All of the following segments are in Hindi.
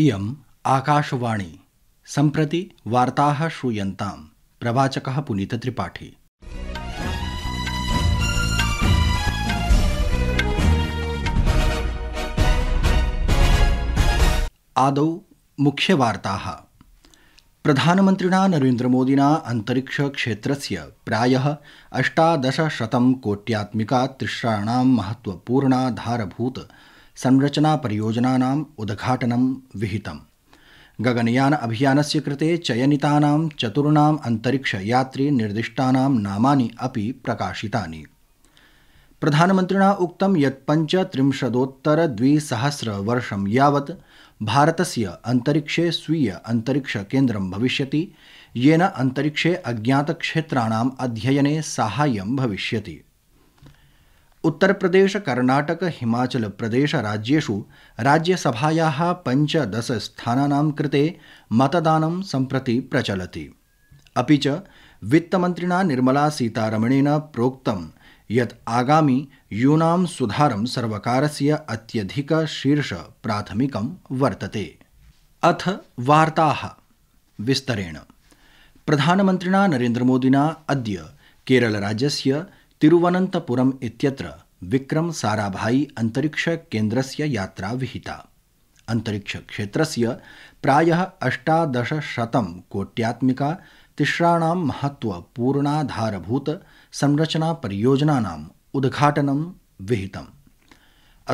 इयम् आकाशवाणी सम्प्रति वार्ताः श्रूयन्ताम् प्रवाचकः पुनीतत्रिपाठी आदौ मुख्यवार्ताः प्रधानमन्त्रिणा नरेन्द्रमोदिना अन्तरिक्षक्षेत्रस्य प्रायः अष्टादशशतं कोट्यात्मिका तिस्राणां महत्त्वपूर्णा संरचना संरचनापरियोजनानाम् उद्घाटनं विहितम् गगनयान अभियानस्य कृते चयनितानां चतुर्णाम् अन्तरिक्षयात्रे निर्दिष्टानां नामानि अपि प्रकाशितानि प्रधानमन्त्रिणा उक्तं यत् पञ्चत्रिंशदोत्तरद्विसहस्रवर्षं यावत् भारतस्य अन्तरिक्षे स्वीय अन्तरिक्षकेन्द्रं भविष्यति येन अन्तरिक्षे अज्ञातक्षेत्राणाम् अध्ययने साहाय्यं भविष्यति उत्तर प्रदेश कर्नाटक उत्तरप्रदेशकर्णाटकहिमाचलप्रदेशराज्येषु राज्यसभायाः पञ्चदशस्थानानां कृते मतदानं सम्प्रति प्रचलति अपि च वित्तमन्त्रिणा निर्मलासीतारमणेन प्रोक्तं यत् आगामि यूनां सुधारं सर्वकारस्य अत्यधिकशीर्षप्राथमिकं वर्तते अथ वार्ताः विस्तरेण प्रधानमन्त्रिणा नरेन्द्रमोदिना अद्य केरलराज्यस्य तिरुवनन्तपुरम् इत्यत्र विक्रम साराभाई अन्तरिक्षकेन्द्रस्य यात्रा विहिता अन्तरिक्षक्षेत्रस्य प्रायः अष्टादशशतं कोट्यात्मिका तिस्राणां महत्त्वपूर्णाधारभूत संरचनापरियोजनानाम् उद्घाटनं विहितम्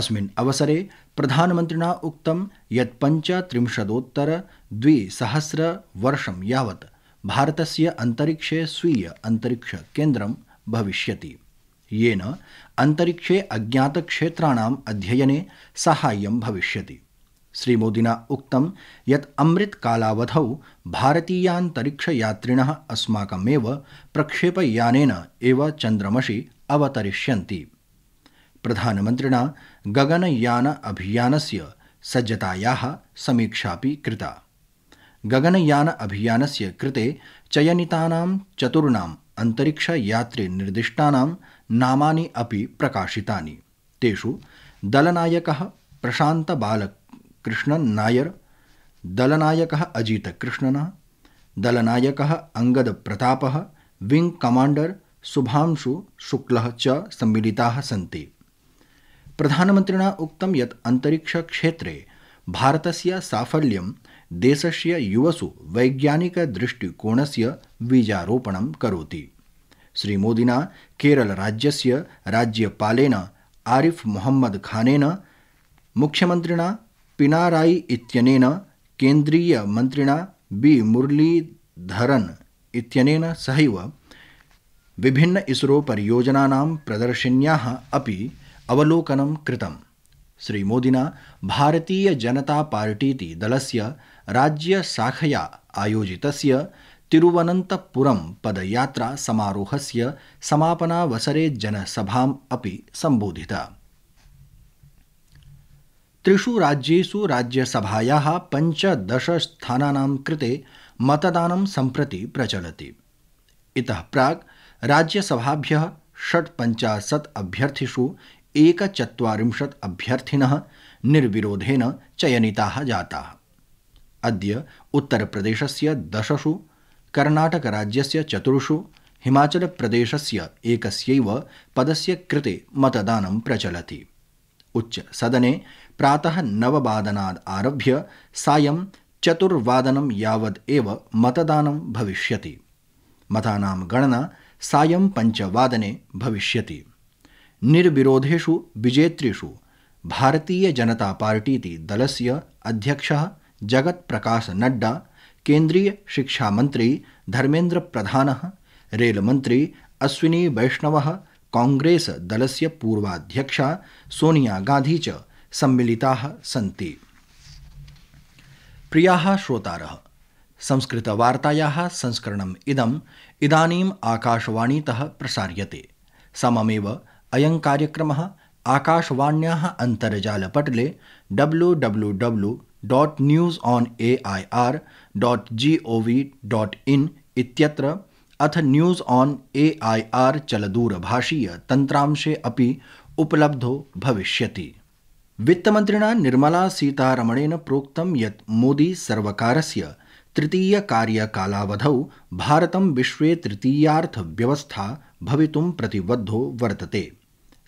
अस्मिन् अवसरे प्रधानमन्त्रिणा उक्तं यत् पञ्चत्रिंशदोत्तरद्विसहस्रवर्षं यावत् भारतस्य अन्तरिक्षे स्वीय अन्तरिक्षकेन्द्रं भविष्यति येन अन्तरिक्षे अज्ञातक्षेत्राणाम् अध्ययने साहाय्यं भविष्यति श्रीमोदिना उक्तं यत् अमृतकालावधौ भारतीयान्तरिक्षयात्रिणः अस्माकमेव प्रक्षेपयानेन एव चन्द्रमसि अवतरिष्यन्ति प्रधानमन्त्रिणा गगनयान अभियानस्य सज्जतायाः समीक्षापि कृता गगनयान अभियानस्य कृते चयनितानां चतुर्णाम् अन्तरिक्षयात्रिनिर्दिष्टानां नामानि अपि प्रकाशितानि तेषु दलनायकः प्रशान्तबालकृष्णन् नायर दलनायकः अजीतकृष्णनः दलनायकः अङ्गदप्रतापः विङ्ग् कमाण्डर सुभांशु शुक्लः च सम्मिलिताः सन्ति प्रधानमन्त्रिणा उक्तं यत् अन्तरिक्षक्षेत्रे भारतस्य साफल्यं देशस्य युवसु वैज्ञानिकदृष्टिकोणस्य बीजारोपणं करोति श्रीमोदिना केरलराज्यस्य राज्यपालेन आरिफ मोहम्मद खानेन मुख्यमन्त्रिणा पिनाराई इत्यनेन मंत्रि बी मुरलीधरन इत्यनेन सहैव विभिन्न इसरो परियोजनानां प्रदर्शिन्याः अपि अवलोकनं कृतम् श्रीमोदिना दल दलस्य राज्यशाखया आयोजितस्य तिरुवनन्तपुरं पदयात्रा समारोहस्य समापनावसरे जनसभाम् अपि सम्बोधिता त्रिषु राज्येषु राज्यसभायाः पञ्चदशस्थानानां कृते मतदानं सम्प्रति प्रचलति इतः प्राक् राज्यसभाभ्यः षट्पञ्चाशत् अभ्यर्थिषु एकचत्वारिंशत् अभ्यर्थिनः निर्विरोधेन चयनिताः जाताः अद्य उत्तरप्रदेशस्य दशसु कर्णाटकराज्यस्य चतुर्षु हिमाचलप्रदेशस्य एकस्यैव पदस्य कृते प्रचल उच्च उच्चसदने प्रातः नववादनात् आरभ्य सायं चतुर्वादनं यावद् एव मतदानं भविष्यति मतानां गणना सायं पञ्चवादने भविष्यति निर्विरोधेषु विजेतृषु भारतीयजनतापार्टीति दलस्य अध्यक्षः जगत प्रकाश नड्डा केंद्रीय शिक्षा मंत्री धर्मेंद्र प्रधान रेल मंत्री अश्विनी वैष्णव कांग्रेस दलस्य पूर्वाध्यक्षा सोनिया गांधी च सम्मिलिता सन्ति प्रियाः श्रोतारः संस्कृतवार्तायाः संस्करणम् इदम् इदानीम् आकाशवाणीतः प्रसार्यते सममेव अयं कार्यक्रमः आकाशवाण्याः अन्तर्जालपटले W W W dot news on A I R dot G O V dot in इत्यत्र अथ news on A I R तंत्रांशे अपि उपलब्धो भविष्यति वित्तमन्त्रिणा निर्मला सीतारमणेन प्रोक्तं यत् मोदी सर्वकारस्य तृतीयकार्यकालावधौ भारतं विश्वे तृतीयार्थव्यवस्था भवितुं प्रतिबद्धो वर्तते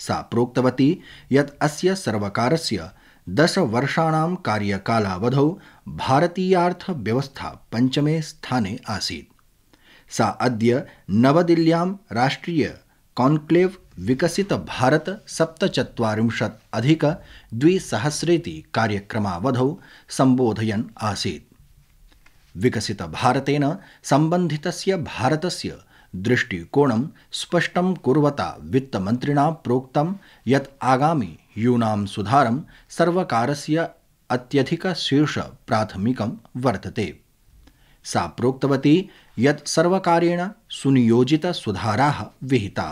सा प्रोक्तवती यत् अस्य सर्वकारस्य दस वर्षाण कार्यकालावधौ भारतीयार्थव्यवस्था पञ्चमे स्थाने आसीत् सा अद्य नवदिल्ल्यां राष्ट्रिय कॉन्क्लेव विकसित भारत सप्तचत्वारिंशत् अधिक द्विसहस्रेति कार्यक्रमावधौ सम्बोधयन् आसीत् विकसित भारतेन सम्बन्धितस्य भारतस्य दृष्टिकोणं स्पष्टं कुर्वता वित्तमन्त्रिणा प्रोक्तं यत् आगामि यूना से अत्यधिक शीर्ष प्राथमिक वर्तते सा प्रोक्तवती यत् सुनियोजित सुधारा विहिता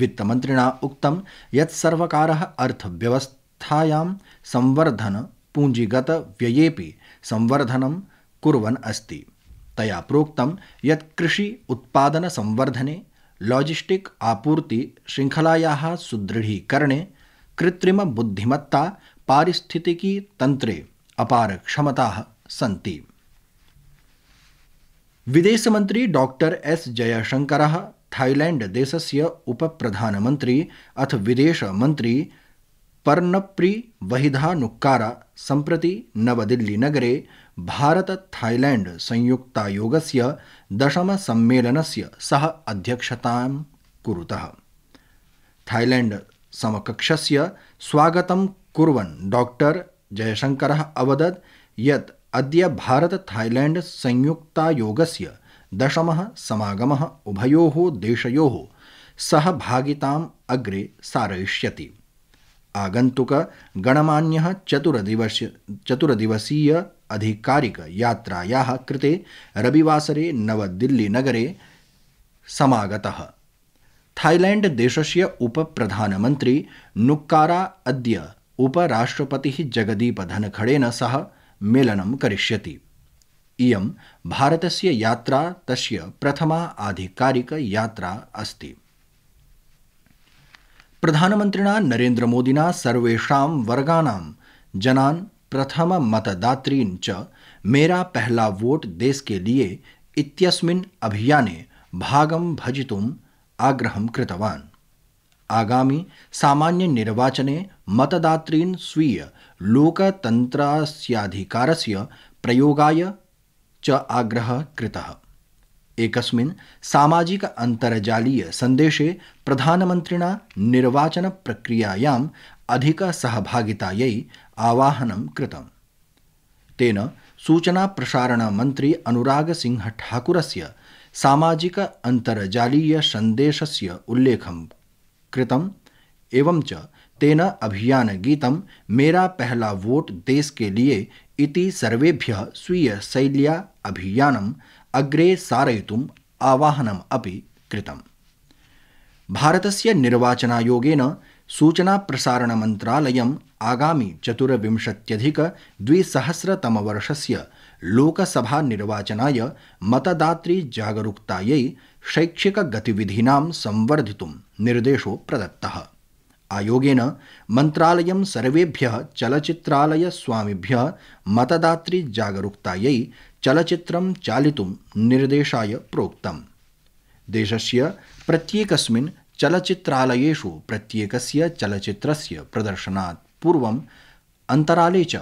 वित्तमन्त्रिणा उक्तं यत् सर्वकार अर्थव्यवस्थायां संवर्धन व्यये संवर्धन कुर्वन् अस्ति तया प्रोक्तं यत् कृषि संवर्धने लॉजिस्टिक आपूर्ति श्रृंखलाया सुदृढीकरणे कृत्रिम बुद्धिमत्ता पारिस्थितिकी तंत्रे अपार क्षमता विदेश मंत्री डॉक्टर एस जयशंकर थाईलैंड उप प्रधानमंत्री अथ विदेश विदेशमन्त्री पर्णप्री संप्रति नवदिल्ली नगरे भारत थाईलैंड सम्मेलन से सह अध्यक्षता कुरुतः थाईलैंड समकक्षस्य स्वागतं कुर्वन् डॉक्टर जयशङ्करः अवदत् यत् अद्य भारतथाईलैण्ड संयुक्तायोगस्य दशमः समागमः उभयोः देशयोः सहभागिताम् अग्रे सारयिष्यति आगन्तुक गणमान्यः चतुरदिवस अधिकारिक अधिकारिकयात्रायाः कृते रविवासरे नवदिल्लीनगरे समागतः थाईलैंड देशस्य उपप्रधानमन्त्री नुक्कारा अद्य उपराष्ट्रपतिः जगदीपधनखड़ेन सह मेलनं करिष्यति इयं भारतस्य यात्रा तस्य प्रथमा आधिकारिकयात्रा अस्ति प्रधानमन्त्रिणा नरेन्द्रमोदिना सर्वेषां वर्गाणां जनान् प्रथममतदातॄन् च मेरा पहला वोट देश के लिए इत्यस्मिन् अभियाने भागं भजितुं आग्रहं कृतवान् आगामि सामान्यनिर्वाचने मतदातॄन् स्वीय लोकतन्त्रास्याधिकारस्य प्रयोगाय च आग्रहः कृतः एकस्मिन् सामाजिक अन्तर्जालीय सन्देशे प्रधानमन्त्रिणा निर्वाचनप्रक्रियायाम् अधिकसहभागितायै आवाहनं कृतम् तेन सूचनाप्रसारणमन्त्री अनुरागसिंहठाकुरस्य सामाजिक अन्तर्जालीय सन्देशस्य उल्लेखं कृतम् एवं च तेन अभियानगीतं मेरा पहला वोट देश के लिए इति सर्वेभ्यः स्वीयशैल्या अभियानम् अग्रे सारयितुम् आवाहनम् अपि कृतम् भारतस्य निर्वाचनायोगेन सूचनाप्रसारणमन्त्रालयम् आगामि चतुर्विंशत्यधिकद्विसहस्रतमवर्षस्य लोकसभा निर्वाचनाय जागरूकतायै शैक्षिक गतिविधीनां संवर्धितुं निर्देशो प्रदत्तः आयोगेन मन्त्रालयं सर्वेभ्यः मतदात्री जागरूकतायै चलचित्रं चालितुं निर्देशाय प्रोक्तम् देशस्य प्रत्येकस्मिन् चलचित्रालयेषु प्रत्येकस्य चलचित्रस्य प्रदर्शनात् पूर्वम् अन्तराले च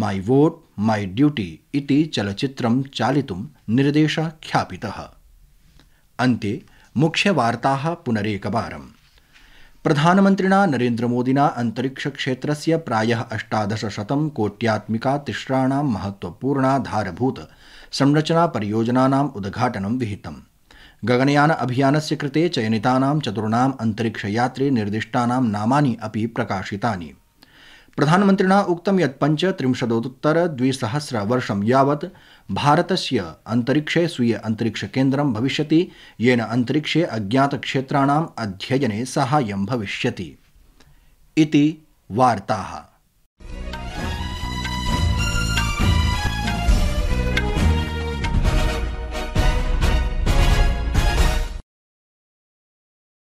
मै वोट मै ड्यूटी इति चलचित्रं चालितुं निर्देशः ख्यापितः अन्ते मुख्यवार्ताः पुनरेकवारम् प्रधानमन्त्रिणा नरेन्द्रमोदिना अन्तरिक्षक्षेत्रस्य प्रायः अष्टादशशतं कोट्यात्मिका तिस्राणां महत्वपूर्णा धारभूत संरचनापरियोजनानाम् उद्घाटनं विहितम् गगनयान अभियानस्य कृते चयनितानां चतुर्णाम् अन्तरिक्षयात्रे निर्दिष्टानां नामानि अपि प्रकाशितानि प्रधानमन्त्रिणा उक्तं यत् पञ्चत्रिंशदोत्तरद्विसहस्रवर्षं यावत् भारतस्य अन्तरिक्षे स्वीय अन्तरिक्षकेन्द्रं भविष्यति येन अन्तरिक्षे अज्ञातक्षेत्राणाम् अध्ययने साहाय्यं भविष्यति इति वार्ताः